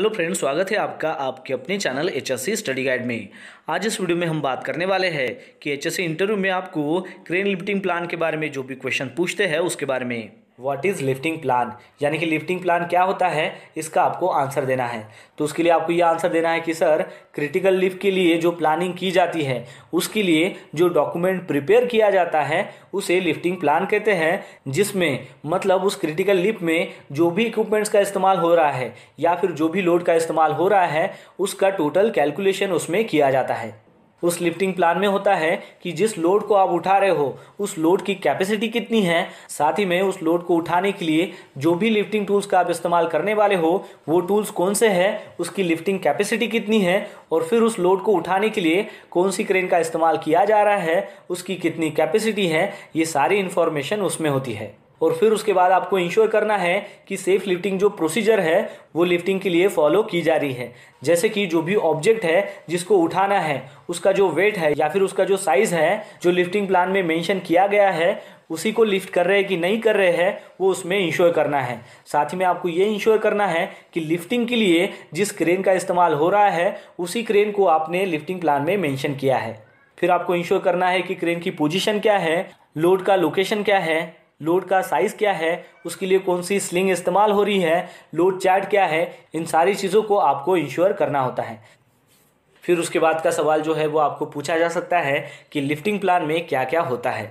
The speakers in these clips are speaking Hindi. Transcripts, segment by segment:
हेलो फ्रेंड्स स्वागत है आपका आपके अपने चैनल एच स्टडी गाइड में आज इस वीडियो में हम बात करने वाले हैं कि एच इंटरव्यू में आपको क्रेन लिफ्टिंग प्लान के बारे में जो भी क्वेश्चन पूछते हैं उसके बारे में व्हाट इज़ लिफ्टिंग प्लान यानी कि लिफ्टिंग प्लान क्या होता है इसका आपको आंसर देना है तो उसके लिए आपको ये आंसर देना है कि सर क्रिटिकल लिफ्ट के लिए जो प्लानिंग की जाती है उसके लिए जो डॉक्यूमेंट प्रिपेयर किया जाता है उसे लिफ्टिंग प्लान कहते हैं जिसमें मतलब उस क्रिटिकल लिफ्ट में जो भी इक्विपमेंट्स का इस्तेमाल हो रहा है या फिर जो भी लोड का इस्तेमाल हो रहा है उसका टोटल कैलकुलेशन उसमें किया जाता है उस लिफ्टिंग प्लान में होता है कि जिस लोड को आप उठा रहे हो उस लोड की कैपेसिटी कितनी है साथ ही में उस लोड को उठाने के लिए जो भी लिफ्टिंग टूल्स का आप इस्तेमाल करने वाले हो वो टूल्स कौन से हैं उसकी लिफ्टिंग कैपेसिटी कितनी है और फिर उस लोड को उठाने के लिए कौन सी क्रेन का इस्तेमाल किया जा रहा है उसकी कितनी कैपेसिटी है ये सारी इन्फॉर्मेशन उसमें होती है और फिर उसके बाद आपको इंश्योर करना है कि सेफ लिफ्टिंग जो प्रोसीजर है वो लिफ्टिंग के लिए फॉलो की जा रही है जैसे कि जो भी ऑब्जेक्ट है जिसको उठाना है उसका जो वेट है या फिर उसका जो साइज़ है जो लिफ्टिंग प्लान में मेंशन किया गया है उसी को लिफ्ट कर रहे हैं कि नहीं कर रहे हैं वो उसमें इंश्योर करना है साथ ही में आपको ये इंश्योर करना है कि लिफ्टिंग के लिए जिस क्रेन का इस्तेमाल हो रहा है उसी क्रेन को आपने लिफ्टिंग प्लान में मेंशन किया है फिर आपको इंश्योर करना है कि क्रेन की पोजीशन क्या है लोड का लोकेशन क्या है लोड का साइज़ क्या है उसके लिए कौन सी स्लिंग इस्तेमाल हो रही है लोड चार्ट क्या है इन सारी चीज़ों को आपको इंश्योर करना होता है फिर उसके बाद का सवाल जो है वो आपको पूछा जा सकता है कि लिफ्टिंग प्लान में क्या क्या होता है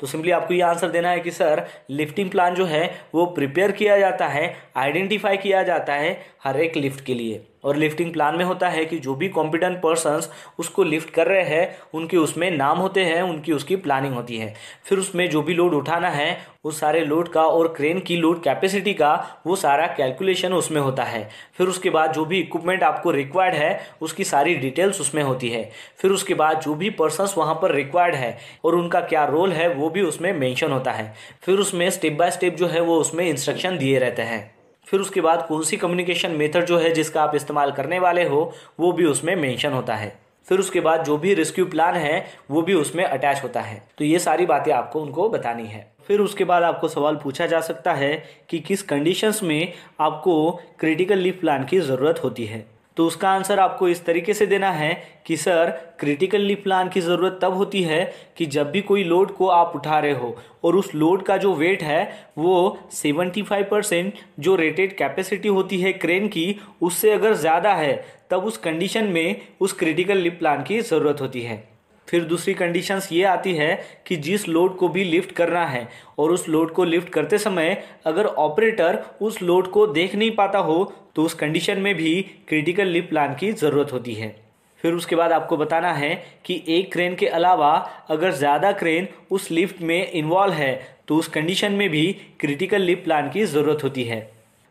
तो सिंपली आपको ये आंसर देना है कि सर लिफ्टिंग प्लान जो है वो प्रिपेयर किया जाता है आइडेंटिफाई किया जाता है हर एक लिफ्ट के लिए और लिफ्टिंग प्लान में होता है कि जो भी कॉम्पिटेंट पर्सन उसको लिफ्ट कर रहे हैं उनके उसमें नाम होते हैं उनकी उसकी प्लानिंग होती है फिर उसमें जो भी लोड उठाना है उस सारे लोड का और क्रेन की लोड कैपेसिटी का वो सारा कैलकुलेशन उसमें होता है फिर उसके बाद जो भी इक्विपमेंट आपको रिक्वायर्ड है उसकी सारी डिटेल्स उसमें होती है फिर उसके बाद जो भी पर्सन वहाँ पर रिक्वायर्ड है और उनका क्या रोल है वो भी उसमें मेंशन होता है फिर उसमें स्टेप बाय स्टेप जो है वो उसमें इंस्ट्रक्शन दिए रहते हैं फिर उसके बाद कौन सी कम्युनिकेशन मेथड जो है जिसका आप इस्तेमाल करने वाले हो वो भी उसमें मेंशन होता है फिर उसके बाद जो भी रेस्क्यू प्लान है वो भी उसमें अटैच होता है तो ये सारी बातें आपको उनको बतानी है फिर उसके बाद आपको सवाल पूछा जा सकता है कि किस कंडीशंस में आपको क्रिटिकल लीव प्लान की ज़रूरत होती है तो उसका आंसर आपको इस तरीके से देना है कि सर क्रिटिकल लिप लान की ज़रूरत तब होती है कि जब भी कोई लोड को आप उठा रहे हो और उस लोड का जो वेट है वो 75 परसेंट जो रेटेड कैपेसिटी होती है क्रेन की उससे अगर ज़्यादा है तब उस कंडीशन में उस क्रिटिकल लिप लान की ज़रूरत होती है फिर दूसरी कंडीशंस ये आती है कि जिस लोड को भी लिफ्ट करना है और उस लोड को लिफ्ट करते समय अगर ऑपरेटर उस लोड को देख नहीं पाता हो तो उस कंडीशन में भी क्रिटिकल लिप प्लान की ज़रूरत होती है फिर उसके बाद आपको बताना है कि एक क्रेन के अलावा अगर ज़्यादा क्रेन उस लिफ्ट में इन्वॉल्व है तो उस कंडीशन में भी क्रिटिकल लिप प्लान की ज़रूरत होती है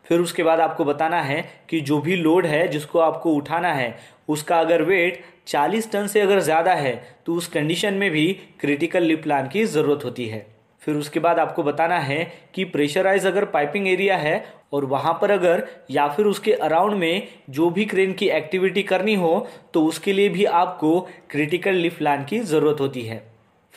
फिर उसके बाद आपको बताना है कि जो भी लोड है जिसको आपको उठाना है उसका अगर वेट 40 टन से अगर ज़्यादा है तो उस कंडीशन में भी क्रिटिकल लिप प्लान की ज़रूरत होती है फिर उसके बाद आपको बताना है कि प्रेशराइज अगर पाइपिंग एरिया है और वहाँ पर अगर या फिर उसके अराउंड में जो भी क्रेन की एक्टिविटी करनी हो तो उसके लिए भी आपको क्रिटिकल लिफ्ट लाइन की ज़रूरत होती है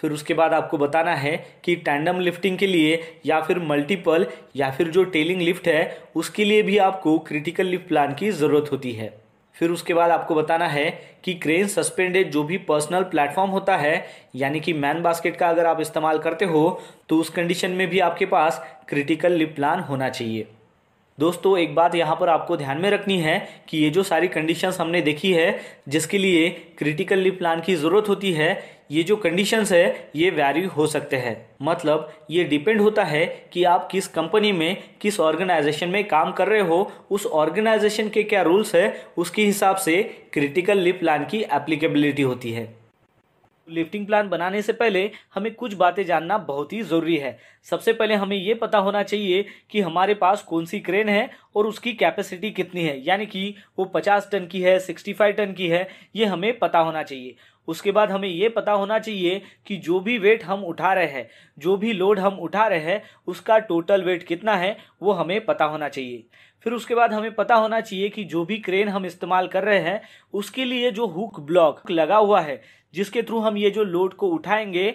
फिर उसके बाद आपको बताना है कि टैंडम लिफ्टिंग के लिए या फिर मल्टीपल या फिर जो टेलिंग लिफ्ट है उसके लिए भी आपको क्रिटिकल लिफ्ट प्लान की ज़रूरत होती है फिर उसके बाद आपको बताना है कि क्रेन सस्पेंडेड जो भी पर्सनल प्लेटफॉर्म होता है यानी कि मैन बास्केट का अगर आप इस्तेमाल करते हो तो उस कंडीशन में भी आपके पास क्रिटिकल लिप प्लान होना चाहिए दोस्तों एक बात यहाँ पर आपको ध्यान में रखनी है कि ये जो सारी कंडीशंस हमने देखी है जिसके लिए क्रिटिकल प्लान की ज़रूरत होती है ये जो कंडीशंस है ये वैरी हो सकते हैं मतलब ये डिपेंड होता है कि आप किस कंपनी में किस ऑर्गेनाइजेशन में काम कर रहे हो उस ऑर्गेनाइजेशन के क्या रूल्स है उसके हिसाब से क्रिटिकल लिप प्लान की एप्लीकेबिलिटी होती है लिफ्टिंग प्लान बनाने से पहले हमें कुछ बातें जानना बहुत ही ज़रूरी है सबसे पहले हमें ये पता होना चाहिए कि हमारे पास कौन सी क्रेन है और उसकी कैपेसिटी कितनी है यानी कि वो 50 टन की है 65 टन की है ये हमें पता होना चाहिए उसके बाद हमें ये पता होना चाहिए कि जो भी वेट हम उठा रहे हैं जो भी लोड हम उठा रहे हैं उसका टोटल वेट कितना है वो हमें पता होना चाहिए फिर उसके बाद हमें पता होना चाहिए कि जो भी क्रेन हम इस्तेमाल कर रहे हैं उसके लिए जो हुक ब्लॉक लगा हुआ है जिसके थ्रू हम ये जो लोड को उठाएंगे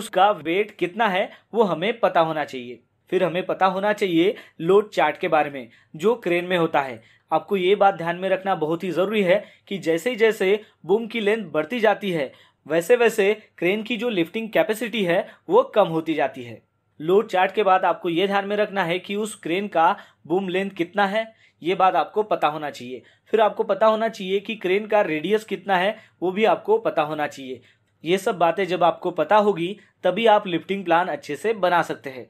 उसका वेट कितना है वो हमें पता होना चाहिए फिर हमें पता होना चाहिए लोड चार्ट के बारे में जो क्रेन में होता है आपको ये बात ध्यान में रखना बहुत ही ज़रूरी है कि जैसे जैसे बूम की लेंथ बढ़ती जाती है वैसे वैसे क्रेन की जो लिफ्टिंग कैपेसिटी है वो कम होती जाती है लोड चार्ट के बाद आपको ये ध्यान में रखना है कि उस क्रेन का बूम लेंथ कितना है ये बात आपको पता होना चाहिए फिर आपको पता होना चाहिए कि क्रेन का रेडियस कितना है वो भी आपको पता होना चाहिए ये सब बातें जब आपको पता होगी तभी आप लिफ्टिंग प्लान अच्छे से बना सकते हैं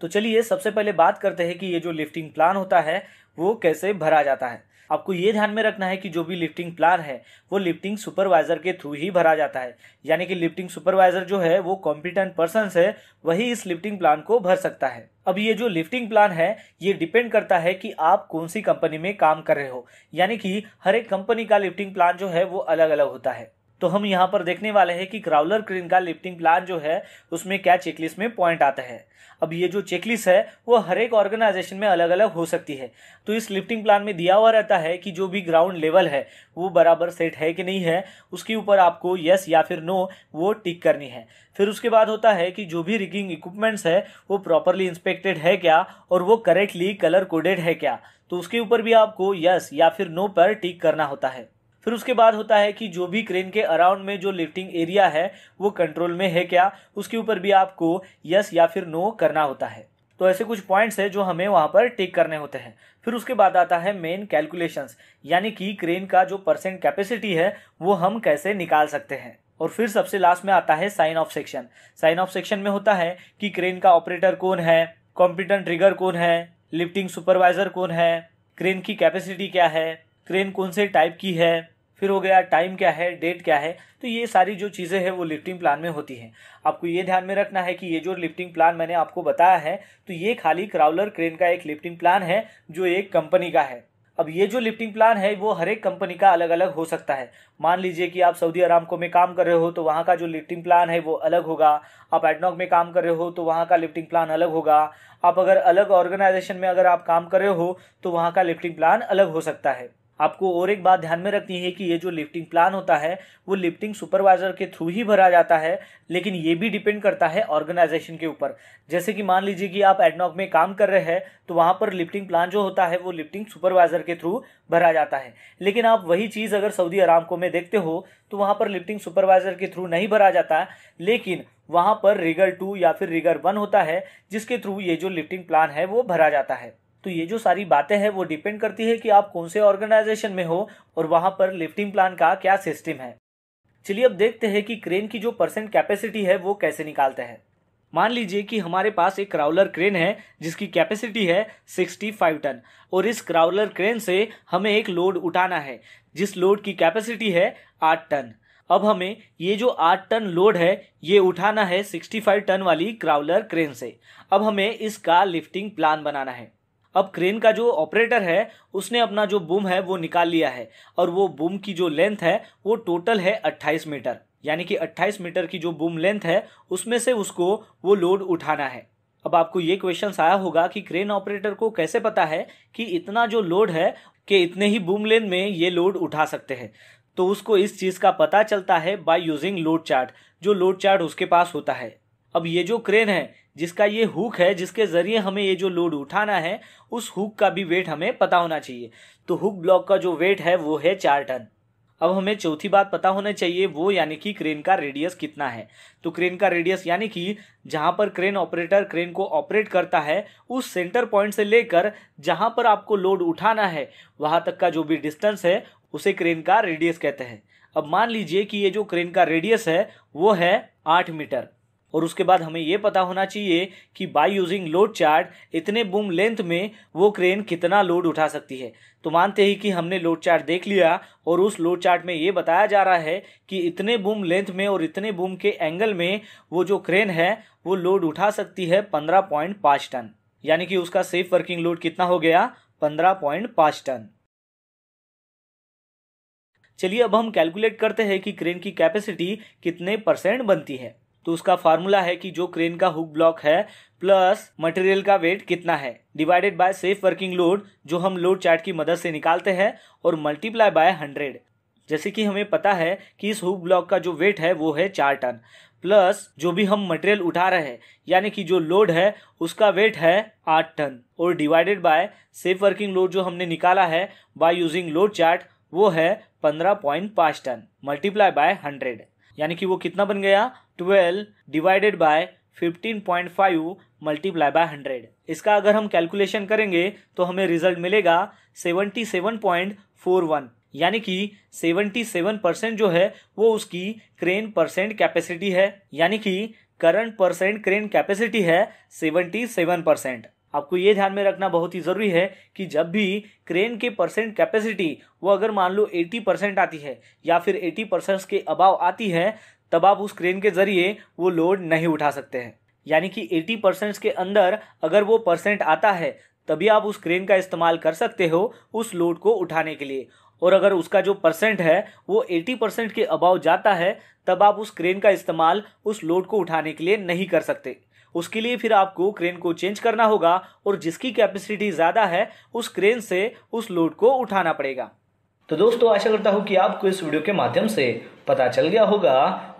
तो चलिए सबसे पहले बात करते हैं कि ये जो लिफ्टिंग प्लान होता है वो कैसे भरा जाता है आपको ये ध्यान में रखना है कि जो भी लिफ्टिंग प्लान है वो लिफ्टिंग सुपरवाइजर के थ्रू ही भरा जाता है यानी कि लिफ्टिंग सुपरवाइजर जो है वो कॉम्पिटेंट पर्सन है वही इस लिफ्टिंग प्लान को भर सकता है अब ये जो लिफ्टिंग प्लान है ये डिपेंड करता है कि आप कौन सी कंपनी में काम कर रहे हो यानी कि हर एक कंपनी का लिफ्टिंग प्लान जो है वो अलग अलग होता है तो हम यहाँ पर देखने वाले हैं कि क्राउलर क्रेन का लिफ्टिंग प्लान जो है उसमें क्या चेकलिस्ट में पॉइंट आता है अब ये जो चेकलिस्ट है वो हर एक ऑर्गेनाइजेशन में अलग अलग हो सकती है तो इस लिफ्टिंग प्लान में दिया हुआ रहता है कि जो भी ग्राउंड लेवल है वो बराबर सेट है कि नहीं है उसके ऊपर आपको यस या फिर नो वो टिक करनी है फिर उसके बाद होता है कि जो भी रिगिंग इक्विपमेंट्स है वो प्रॉपरली इंस्पेक्टेड है क्या और वो करेक्टली कलर कोडेड है क्या तो उसके ऊपर भी आपको यस या फिर नो पर टिक करना होता है फिर उसके बाद होता है कि जो भी क्रेन के अराउंड में जो लिफ्टिंग एरिया है वो कंट्रोल में है क्या उसके ऊपर भी आपको यस या फिर नो करना होता है तो ऐसे कुछ पॉइंट्स हैं जो हमें वहाँ पर टेक करने होते हैं फिर उसके बाद आता है मेन कैलकुलेशंस यानी कि क्रेन का जो परसेंट कैपेसिटी है वो हम कैसे निकाल सकते हैं और फिर सबसे लास्ट में आता है sign off section sign off section में होता है कि क्रेन का ऑपरेटर कौन है कॉम्पिटेंट ट्रिगर कौन है लिफ्टिंग सुपरवाइजर कौन है क्रेन की कैपेसिटी क्या है क्रेन कौन से टाइप की है फिर हो गया टाइम क्या है डेट क्या है तो ये सारी जो चीज़ें हैं वो लिफ्टिंग प्लान में होती हैं आपको ये ध्यान में रखना है कि ये जो लिफ्टिंग प्लान मैंने आपको बताया है तो ये खाली क्राउलर क्रेन का एक लिफ्टिंग प्लान है जो एक कंपनी का है अब ये जो लिफ्टिंग प्लान है वो हर एक कंपनी का अलग अलग हो सकता है मान लीजिए कि आप सऊदी अरामको में काम कर रहे हो तो वहाँ का जो लिफ्टिंग प्लान है वो अलग होगा आप एडनॉक में काम कर रहे हो तो वहाँ का लिफ्टिंग प्लान अलग होगा आप अगर अलग ऑर्गेनाइजेशन में अगर आप काम कर रहे हो तो वहाँ का लिफ्टिंग प्लान अलग हो सकता है आपको और एक बात ध्यान में रखनी है कि ये जो लिफ्टिंग प्लान होता है वो लिफ्टिंग सुपरवाइजर के थ्रू ही भरा जाता है लेकिन ये भी डिपेंड करता है ऑर्गेनाइजेशन के ऊपर जैसे कि मान लीजिए कि आप एडनॉक में काम कर रहे हैं तो वहाँ पर लिफ्टिंग प्लान जो होता है वो लिफ्टिंग सुपरवाइजर के थ्रू भरा जाता है लेकिन आप वही चीज़ अगर सऊदी अरामको में देखते हो तो वहाँ पर लिफ्टिंग सुपरवाइजर के थ्रू नहीं भरा जाता लेकिन वहाँ पर रिगर टू या फिर रिगर वन होता है जिसके थ्रू ये जो लिफ्टिंग प्लान है वो भरा जाता है तो ये जो सारी बातें हैं वो डिपेंड करती है कि आप कौन से ऑर्गेनाइजेशन में हो और वहाँ पर लिफ्टिंग प्लान का क्या सिस्टम है चलिए अब देखते हैं कि क्रेन की जो परसेंट कैपेसिटी है वो कैसे निकालते हैं मान लीजिए कि हमारे पास एक क्राउलर क्रेन है जिसकी कैपेसिटी है 65 टन और इस क्राउलर क्रेन से हमें एक लोड उठाना है जिस लोड की कैपेसिटी है 8 टन अब हमें ये जो 8 टन लोड है ये उठाना है 65 टन वाली क्राउलर क्रेन से अब हमें इसका लिफ्टिंग प्लान बनाना है अब क्रेन का जो ऑपरेटर है उसने अपना जो बुम है वो निकाल लिया है और वो बुम की जो लेंथ है वो टोटल है 28 मीटर यानी कि 28 मीटर की जो बुम लेंथ है उसमें से उसको वो लोड उठाना है अब आपको ये क्वेश्चन आया होगा कि क्रेन ऑपरेटर को कैसे पता है कि इतना जो लोड है कि इतने ही बूम लेन में ये लोड उठा सकते हैं तो उसको इस चीज़ का पता चलता है बाय यूजिंग लोड चार्ट जो लोड चार्ट उसके पास होता है अब ये जो क्रेन है जिसका ये हुक है जिसके ज़रिए हमें ये जो लोड उठाना है उस हुक का भी वेट हमें पता होना चाहिए तो हुक ब्लॉक का जो वेट है वो है चार टन अब हमें चौथी बात पता होना चाहिए वो यानी कि क्रेन का रेडियस कितना है तो क्रेन का रेडियस यानी कि जहाँ पर क्रेन ऑपरेटर क्रेन को ऑपरेट करता है उस सेंटर पॉइंट से लेकर जहाँ पर आपको लोड उठाना है वहाँ तक का जो भी डिस्टेंस है उसे क्रेन का रेडियस कहते हैं अब मान लीजिए कि ये जो क्रेन का रेडियस है वो है आठ मीटर और उसके बाद हमें ये पता होना चाहिए कि बाय यूजिंग लोड चार्ट इतने बूम लेंथ में वो क्रेन कितना लोड उठा सकती है तो मानते ही कि हमने लोड चार्ट देख लिया और उस लोड चार्ट में ये बताया जा रहा है कि इतने बूम लेंथ में और इतने बूम के एंगल में वो जो क्रेन है वो लोड उठा सकती है पंद्रह पॉइंट टन यानी कि उसका सेफ वर्किंग लोड कितना हो गया पंद्रह पॉइंट टन चलिए अब हम कैलकुलेट करते हैं कि क्रेन की कैपेसिटी कितने परसेंट बनती है तो उसका फार्मूला है कि जो क्रेन का हुक ब्लॉक है प्लस मटेरियल का वेट कितना है divided by safe working load जो हम लोड चार्ट की मदद से निकालते हैं और मल्टीप्लाई बाय हंड्रेड जैसे कि हमें पता है कि इस हुक ब्लॉक का जो वेट है वो है चार टन प्लस जो भी हम मटेरियल उठा रहे हैं यानी कि जो लोड है उसका वेट है आठ टन और divided by safe working load जो हमने निकाला है बाय यूजिंग लोड चार्ट वो है पंद्रह पॉइंट पाँच टन मल्टीप्लाई बाय हंड्रेड यानी कि वो कितना बन गया twelve divided by 15.5 multiply by 100 इसका अगर हम कैलकुलेशन करेंगे तो हमें रिजल्ट मिलेगा 77.41 यानी कि 77 परसेंट जो है वो उसकी क्रेन परसेंट कैपेसिटी है यानी कि करंट परसेंट क्रेन कैपेसिटी है सेवन परसेंट आपको ये ध्यान में रखना बहुत ही ज़रूरी है कि जब भी क्रेन के परसेंट कैपेसिटी वो अगर मान लो 80 परसेंट आती है या फिर 80 परसेंट के अभाव आती है तब आप उस क्रेन के ज़रिए वो लोड नहीं उठा सकते हैं यानी कि 80 परसेंट के अंदर अगर वो परसेंट आता है तभी आप उस क्रेन का इस्तेमाल कर सकते हो उस लोड को उठाने के लिए और अगर उसका जो परसेंट है वो 80 परसेंट के अबाव जाता है तब आप उस क्रेन का इस्तेमाल उस लोड को उठाने के लिए नहीं कर सकते उसके लिए फिर आपको क्रेन को चेंज करना होगा और जिसकी कैपेसिटी ज़्यादा है उस क्रेन से उस लोड को उठाना पड़ेगा तो दोस्तों आशा करता हूँ कि आपको इस वीडियो के माध्यम से पता चल गया होगा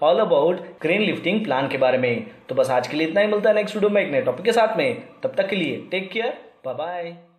all about crane lifting plan के बारे में तो बस आज के लिए इतना ही मिलता है नेक्स्ट वीडियो में एक नए टॉपिक के साथ में तब तक के लिए टेक केयर बाय बाय